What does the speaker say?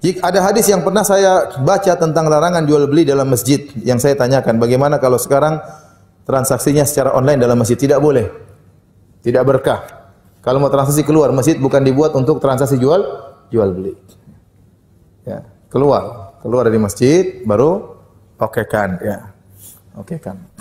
Jika ada hadis yang pernah saya baca tentang larangan jual beli dalam masjid yang saya tanyakan bagaimana kalau sekarang transaksinya secara online dalam masjid tidak boleh. Tidak berkah. Kalau mau transaksi keluar masjid bukan dibuat untuk transaksi jual jual beli. Ya, keluar, keluar dari masjid baru okekan okay ya. Okekan. Okay